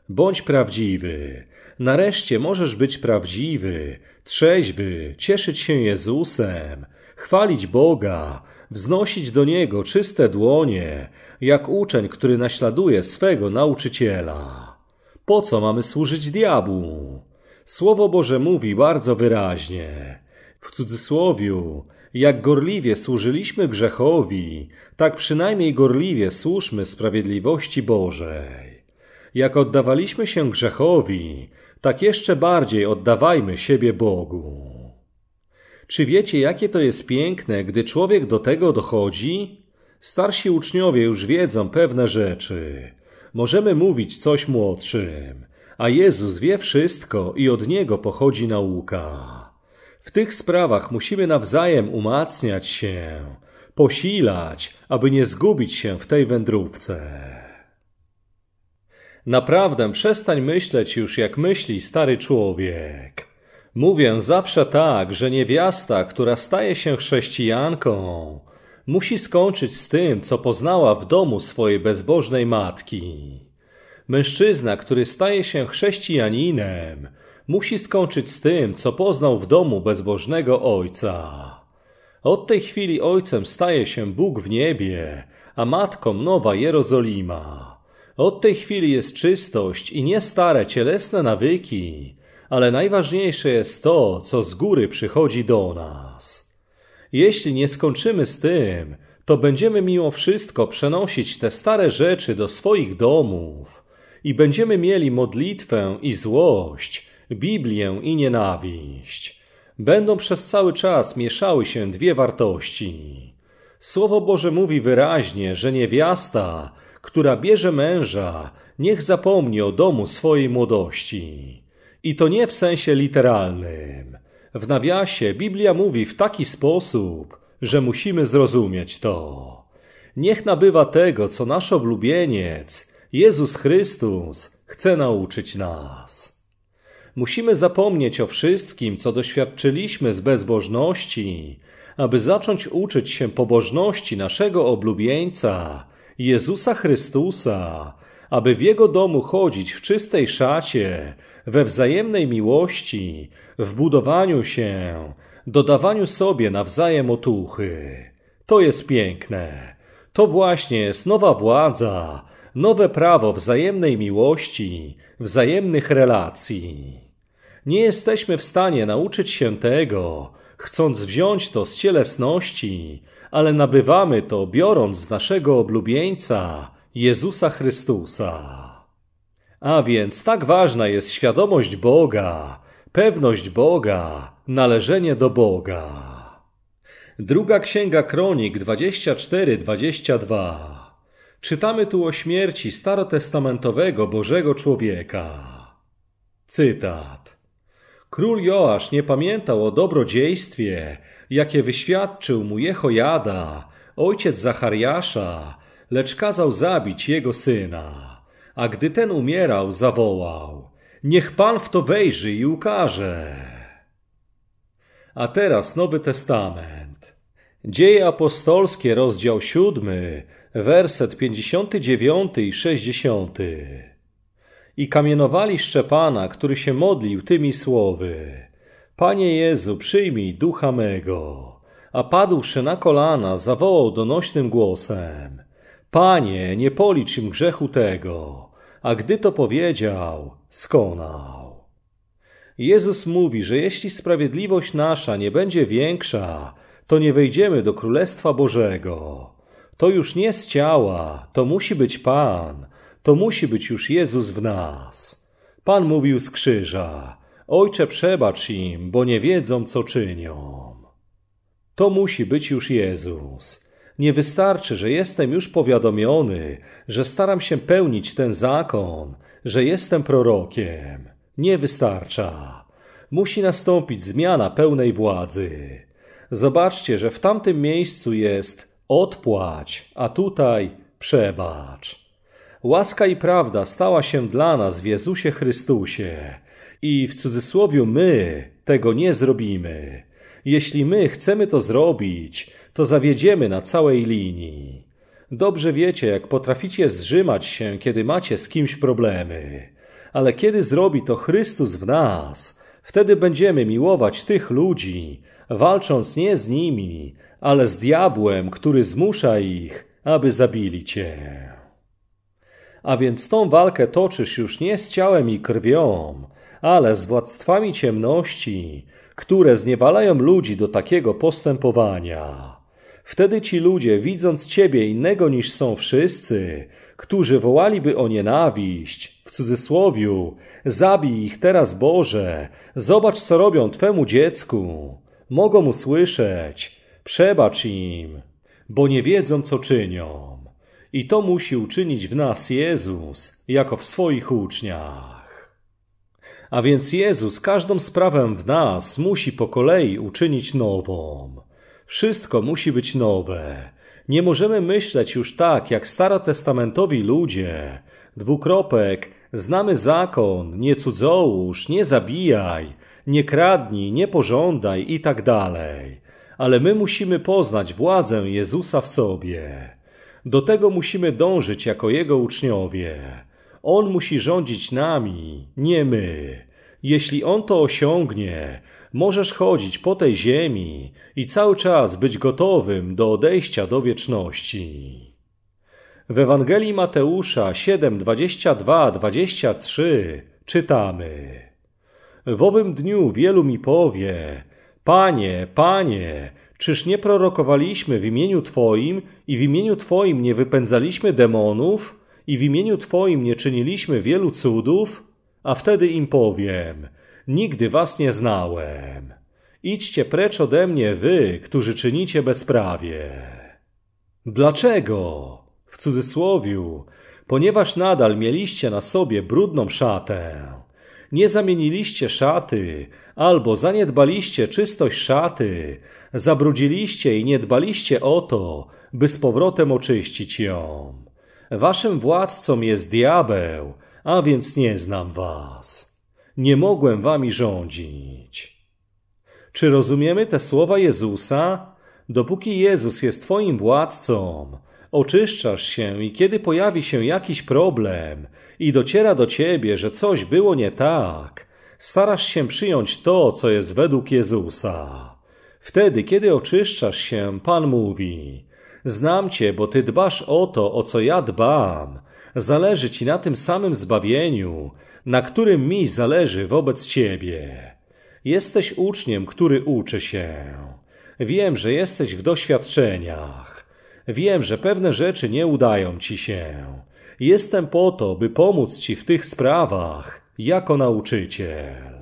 Bądź prawdziwy. Nareszcie możesz być prawdziwy, trzeźwy, cieszyć się Jezusem, chwalić Boga, wznosić do Niego czyste dłonie, jak uczeń, który naśladuje swego nauczyciela. Po co mamy służyć diabłu? Słowo Boże mówi bardzo wyraźnie. W cudzysłowiu, jak gorliwie służyliśmy grzechowi, tak przynajmniej gorliwie służmy sprawiedliwości Bożej. Jak oddawaliśmy się grzechowi, tak jeszcze bardziej oddawajmy siebie Bogu. Czy wiecie, jakie to jest piękne, gdy człowiek do tego dochodzi? Starsi uczniowie już wiedzą pewne rzeczy. Możemy mówić coś młodszym, a Jezus wie wszystko i od Niego pochodzi nauka. W tych sprawach musimy nawzajem umacniać się, posilać, aby nie zgubić się w tej wędrówce. Naprawdę przestań myśleć już jak myśli stary człowiek. Mówię zawsze tak, że niewiasta, która staje się chrześcijanką, musi skończyć z tym, co poznała w domu swojej bezbożnej matki. Mężczyzna, który staje się chrześcijaninem, musi skończyć z tym, co poznał w domu bezbożnego ojca. Od tej chwili ojcem staje się Bóg w niebie, a matką nowa Jerozolima. Od tej chwili jest czystość i nie stare cielesne nawyki, ale najważniejsze jest to, co z góry przychodzi do nas. Jeśli nie skończymy z tym, to będziemy mimo wszystko przenosić te stare rzeczy do swoich domów i będziemy mieli modlitwę i złość, Biblię i nienawiść. Będą przez cały czas mieszały się dwie wartości. Słowo Boże mówi wyraźnie, że niewiasta, która bierze męża, niech zapomni o domu swojej młodości. I to nie w sensie literalnym. W nawiasie Biblia mówi w taki sposób, że musimy zrozumieć to. Niech nabywa tego, co nasz oblubieniec, Jezus Chrystus, chce nauczyć nas. Musimy zapomnieć o wszystkim, co doświadczyliśmy z bezbożności, aby zacząć uczyć się pobożności naszego oblubieńca, Jezusa Chrystusa, aby w Jego domu chodzić w czystej szacie, we wzajemnej miłości, w budowaniu się, dodawaniu sobie nawzajem otuchy. To jest piękne. To właśnie jest nowa władza, nowe prawo wzajemnej miłości, wzajemnych relacji. Nie jesteśmy w stanie nauczyć się tego, chcąc wziąć to z cielesności, ale nabywamy to biorąc z naszego oblubieńca, Jezusa Chrystusa. A więc tak ważna jest świadomość Boga, pewność Boga, należenie do Boga. Druga Księga Kronik 24-22 czytamy tu o śmierci starotestamentowego Bożego człowieka. Cytat. Król Joasz nie pamiętał o dobrodziejstwie, jakie wyświadczył mu Jehojada, ojciec Zachariasza, lecz kazał zabić jego syna. A gdy ten umierał, zawołał: Niech Pan w to wejrzy i ukaże. A teraz Nowy Testament. Dzieje apostolskie, rozdział siódmy, werset 59 i 60. I kamienowali Szczepana, który się modlił tymi słowy: Panie Jezu, przyjmij ducha mego. A padłszy na kolana, zawołał donośnym głosem: Panie, nie policz im grzechu tego. A gdy to powiedział, skonał. Jezus mówi, że jeśli sprawiedliwość nasza nie będzie większa, to nie wejdziemy do Królestwa Bożego. To już nie z ciała, to musi być Pan, to musi być już Jezus w nas. Pan mówił z krzyża, Ojcze przebacz im, bo nie wiedzą, co czynią. To musi być już Jezus. Nie wystarczy, że jestem już powiadomiony, że staram się pełnić ten zakon, że jestem prorokiem. Nie wystarcza. Musi nastąpić zmiana pełnej władzy. Zobaczcie, że w tamtym miejscu jest Odpłać, a tutaj przebacz. Łaska i prawda stała się dla nas w Jezusie Chrystusie. I w cudzysłowie my tego nie zrobimy. Jeśli my chcemy to zrobić, to zawiedziemy na całej linii. Dobrze wiecie, jak potraficie zrzymać się, kiedy macie z kimś problemy. Ale kiedy zrobi to Chrystus w nas, wtedy będziemy miłować tych ludzi, walcząc nie z nimi, ale z diabłem, który zmusza ich, aby zabili cię. A więc tą walkę toczysz już nie z ciałem i krwią, ale z władztwami ciemności, które zniewalają ludzi do takiego postępowania. Wtedy ci ludzie, widząc ciebie innego niż są wszyscy, którzy wołaliby o nienawiść, w cudzysłowiu, zabij ich teraz Boże, zobacz co robią twemu dziecku, mogą usłyszeć, Przebacz im, bo nie wiedzą, co czynią. I to musi uczynić w nas Jezus, jako w swoich uczniach. A więc Jezus każdą sprawę w nas musi po kolei uczynić nową. Wszystko musi być nowe. Nie możemy myśleć już tak, jak starotestamentowi ludzie. Dwukropek, znamy zakon, nie cudzołóż, nie zabijaj, nie kradnij, nie pożądaj i tak dalej ale my musimy poznać władzę Jezusa w sobie. Do tego musimy dążyć jako Jego uczniowie. On musi rządzić nami, nie my. Jeśli On to osiągnie, możesz chodzić po tej ziemi i cały czas być gotowym do odejścia do wieczności. W Ewangelii Mateusza 722 23 czytamy: W owym dniu wielu mi powie: Panie, Panie, czyż nie prorokowaliśmy w imieniu Twoim i w imieniu Twoim nie wypędzaliśmy demonów i w imieniu Twoim nie czyniliśmy wielu cudów? A wtedy im powiem, nigdy Was nie znałem. Idźcie precz ode mnie wy, którzy czynicie bezprawie. Dlaczego? W cudzysłowiu, ponieważ nadal mieliście na sobie brudną szatę nie zamieniliście szaty, albo zaniedbaliście czystość szaty, zabrudziliście i nie dbaliście o to, by z powrotem oczyścić ją. Waszym władcą jest diabeł, a więc nie znam was. Nie mogłem wami rządzić. Czy rozumiemy te słowa Jezusa? Dopóki Jezus jest twoim władcą, oczyszczasz się i kiedy pojawi się jakiś problem i dociera do ciebie, że coś było nie tak, starasz się przyjąć to, co jest według Jezusa. Wtedy, kiedy oczyszczasz się, Pan mówi: Znam cię, bo ty dbasz o to, o co ja dbam. Zależy ci na tym samym zbawieniu, na którym mi zależy wobec ciebie. Jesteś uczniem, który uczy się. Wiem, że jesteś w doświadczeniach. Wiem, że pewne rzeczy nie udają ci się. Jestem po to, by pomóc ci w tych sprawach, jako nauczyciel.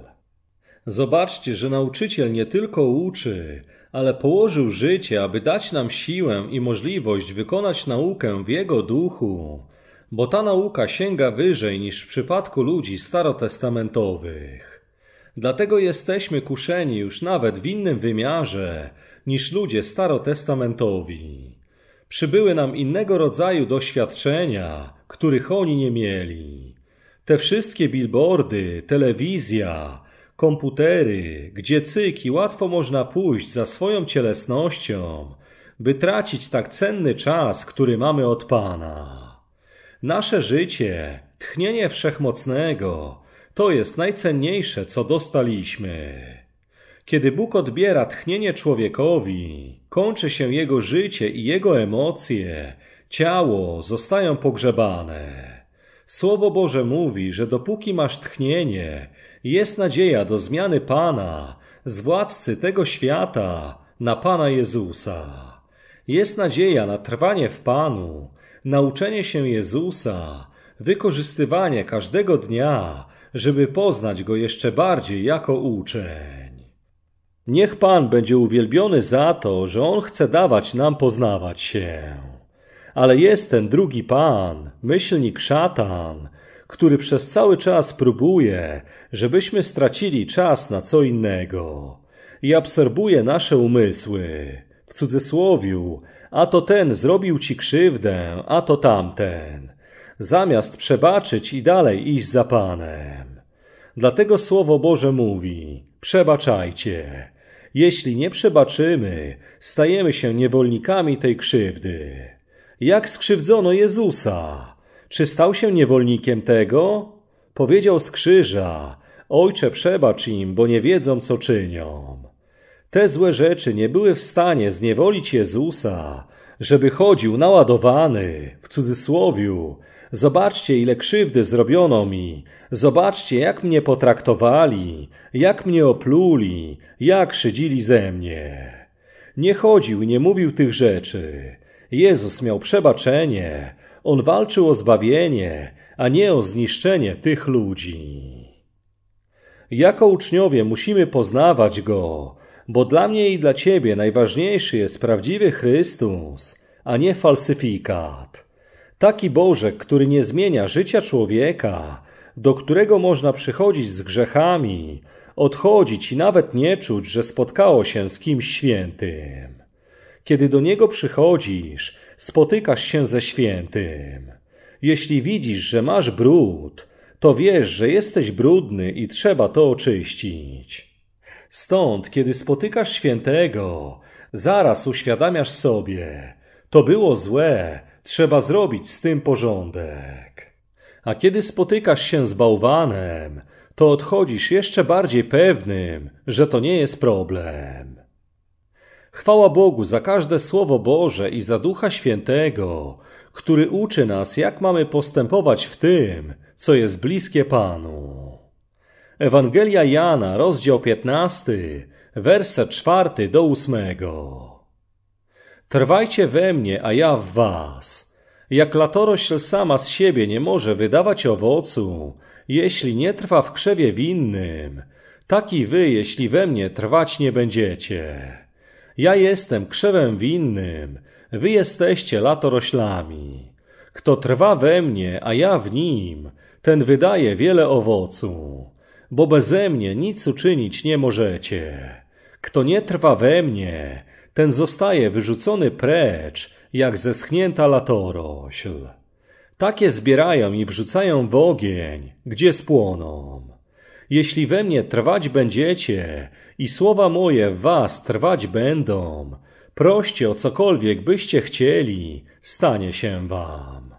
Zobaczcie, że nauczyciel nie tylko uczy, ale położył życie, aby dać nam siłę i możliwość wykonać naukę w jego duchu, bo ta nauka sięga wyżej niż w przypadku ludzi starotestamentowych. Dlatego jesteśmy kuszeni już nawet w innym wymiarze niż ludzie starotestamentowi przybyły nam innego rodzaju doświadczenia, których oni nie mieli. Te wszystkie billboardy, telewizja, komputery, gdzie cyki łatwo można pójść za swoją cielesnością, by tracić tak cenny czas, który mamy od Pana. Nasze życie, tchnienie wszechmocnego, to jest najcenniejsze, co dostaliśmy. Kiedy Bóg odbiera tchnienie człowiekowi, kończy się jego życie i jego emocje, ciało zostają pogrzebane. Słowo Boże mówi, że dopóki masz tchnienie, jest nadzieja do zmiany Pana, z władcy tego świata, na Pana Jezusa. Jest nadzieja na trwanie w Panu, nauczenie się Jezusa, wykorzystywanie każdego dnia, żeby poznać Go jeszcze bardziej jako uczeń. Niech Pan będzie uwielbiony za to, że On chce dawać nam poznawać się. Ale jest ten drugi Pan, myślnik szatan, który przez cały czas próbuje, żebyśmy stracili czas na co innego i absorbuje nasze umysły, w cudzysłowiu, a to ten zrobił ci krzywdę, a to tamten, zamiast przebaczyć i dalej iść za Panem. Dlatego Słowo Boże mówi: przebaczajcie, jeśli nie przebaczymy, stajemy się niewolnikami tej krzywdy. Jak skrzywdzono Jezusa? Czy stał się niewolnikiem tego? Powiedział z krzyża, Ojcze przebacz im, bo nie wiedzą co czynią. Te złe rzeczy nie były w stanie zniewolić Jezusa, żeby chodził naładowany, w cudzysłowiu, Zobaczcie, ile krzywdy zrobiono mi. Zobaczcie, jak mnie potraktowali, jak mnie opluli, jak szydzili ze mnie. Nie chodził nie mówił tych rzeczy. Jezus miał przebaczenie. On walczył o zbawienie, a nie o zniszczenie tych ludzi. Jako uczniowie musimy poznawać Go, bo dla mnie i dla Ciebie najważniejszy jest prawdziwy Chrystus, a nie falsyfikat. Taki Bożek, który nie zmienia życia człowieka, do którego można przychodzić z grzechami, odchodzić i nawet nie czuć, że spotkało się z kimś świętym. Kiedy do Niego przychodzisz, spotykasz się ze świętym. Jeśli widzisz, że masz brud, to wiesz, że jesteś brudny i trzeba to oczyścić. Stąd, kiedy spotykasz świętego, zaraz uświadamiasz sobie, to było złe, Trzeba zrobić z tym porządek. A kiedy spotykasz się z bałwanem, to odchodzisz jeszcze bardziej pewnym, że to nie jest problem. Chwała Bogu za każde słowo Boże i za Ducha Świętego, który uczy nas, jak mamy postępować w tym, co jest bliskie Panu. Ewangelia Jana, rozdział 15, werset 4 do 8. Trwajcie we mnie, a ja w was. Jak latorośl sama z siebie nie może wydawać owocu, jeśli nie trwa w krzewie winnym, tak i wy, jeśli we mnie trwać nie będziecie. Ja jestem krzewem winnym, wy jesteście latoroślami. Kto trwa we mnie, a ja w nim, ten wydaje wiele owocu, bo beze mnie nic uczynić nie możecie. Kto nie trwa we mnie, ten zostaje wyrzucony precz, jak zeschnięta latorośl. Takie zbierają i wrzucają w ogień, gdzie spłoną. Jeśli we mnie trwać będziecie i słowa moje w was trwać będą, proście o cokolwiek byście chcieli, stanie się wam.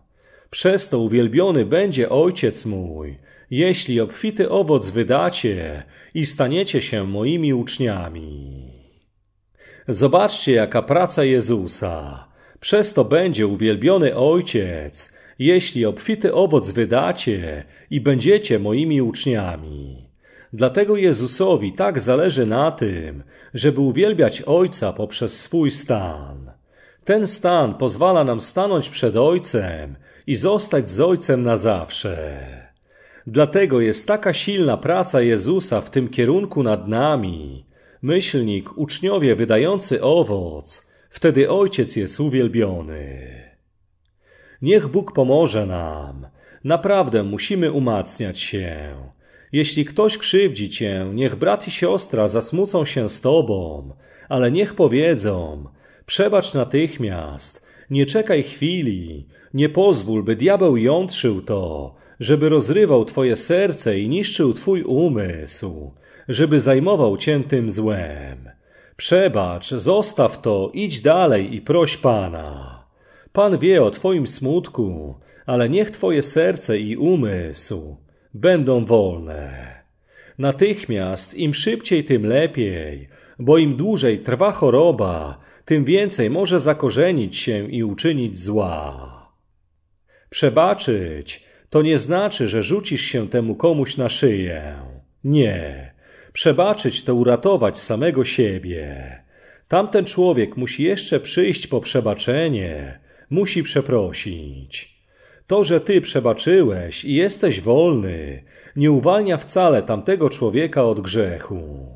Przez to uwielbiony będzie Ojciec mój, jeśli obfity owoc wydacie i staniecie się moimi uczniami. Zobaczcie, jaka praca Jezusa. Przez to będzie uwielbiony Ojciec, jeśli obfity owoc wydacie i będziecie moimi uczniami. Dlatego Jezusowi tak zależy na tym, żeby uwielbiać Ojca poprzez swój stan. Ten stan pozwala nam stanąć przed Ojcem i zostać z Ojcem na zawsze. Dlatego jest taka silna praca Jezusa w tym kierunku nad nami, myślnik, uczniowie wydający owoc, wtedy Ojciec jest uwielbiony. Niech Bóg pomoże nam. Naprawdę musimy umacniać się. Jeśli ktoś krzywdzi cię, niech brat i siostra zasmucą się z tobą, ale niech powiedzą: przebacz natychmiast, nie czekaj chwili, nie pozwól, by diabeł jątrzył to, żeby rozrywał twoje serce i niszczył twój umysł żeby zajmował cię tym złem. Przebacz, zostaw to, idź dalej i proś Pana. Pan wie o twoim smutku, ale niech twoje serce i umysł będą wolne. Natychmiast im szybciej, tym lepiej, bo im dłużej trwa choroba, tym więcej może zakorzenić się i uczynić zła. Przebaczyć to nie znaczy, że rzucisz się temu komuś na szyję. Nie. Przebaczyć to uratować samego siebie. Tamten człowiek musi jeszcze przyjść po przebaczenie, musi przeprosić. To, że ty przebaczyłeś i jesteś wolny, nie uwalnia wcale tamtego człowieka od grzechu.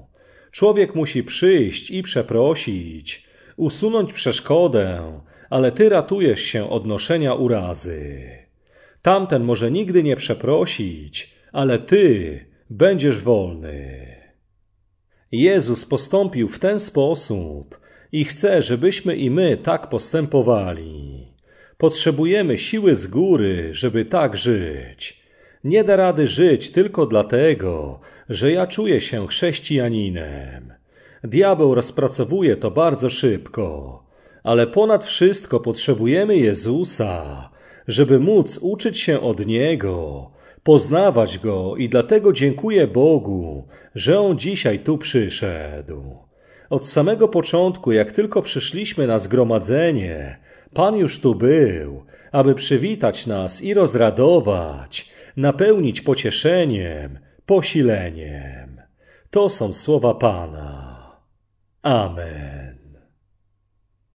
Człowiek musi przyjść i przeprosić, usunąć przeszkodę, ale ty ratujesz się od noszenia urazy. Tamten może nigdy nie przeprosić, ale ty będziesz wolny. Jezus postąpił w ten sposób i chce, żebyśmy i my tak postępowali. Potrzebujemy siły z góry, żeby tak żyć. Nie da rady żyć tylko dlatego, że ja czuję się chrześcijaninem. Diabeł rozpracowuje to bardzo szybko, ale ponad wszystko potrzebujemy Jezusa, żeby móc uczyć się od Niego, poznawać Go i dlatego dziękuję Bogu, że On dzisiaj tu przyszedł. Od samego początku, jak tylko przyszliśmy na zgromadzenie, Pan już tu był, aby przywitać nas i rozradować, napełnić pocieszeniem, posileniem. To są słowa Pana. Amen.